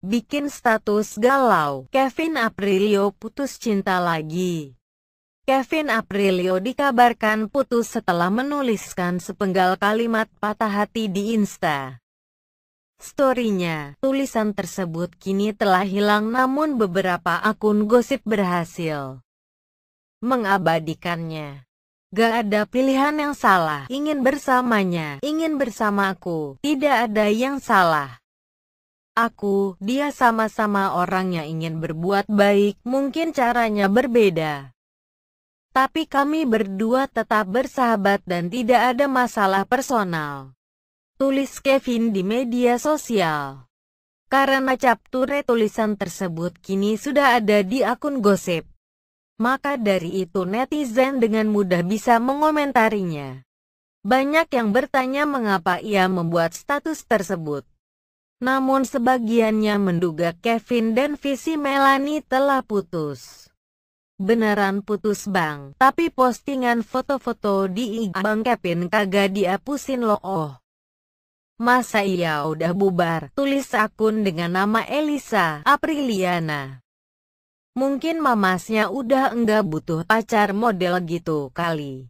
bikin status galau. Kevin Aprilio putus cinta lagi. Kevin Aprilio dikabarkan putus setelah menuliskan sepenggal kalimat patah hati di Insta. Storynya, tulisan tersebut kini telah hilang namun beberapa akun gosip berhasil mengabadikannya. Gak ada pilihan yang salah, ingin bersamanya, ingin bersamaku, tidak ada yang salah aku, dia sama-sama orangnya ingin berbuat baik, mungkin caranya berbeda. Tapi kami berdua tetap bersahabat dan tidak ada masalah personal. Tulis Kevin di media sosial. Karena capture tulisan tersebut kini sudah ada di akun gosip. Maka dari itu netizen dengan mudah bisa mengomentarinya. Banyak yang bertanya mengapa ia membuat status tersebut namun sebagiannya menduga Kevin dan visi Melanie telah putus. Beneran putus bang, tapi postingan foto-foto di IG Bang Kevin kagak dihapusin loh. Oh. Masa iya udah bubar, tulis akun dengan nama Elisa Apriliana. Mungkin mamasnya udah enggak butuh pacar model gitu kali.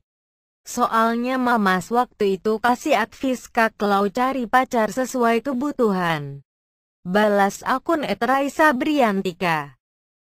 Soalnya mamas waktu itu kasih advis kak kalau cari pacar sesuai kebutuhan. Balas akun Etraisa Briantika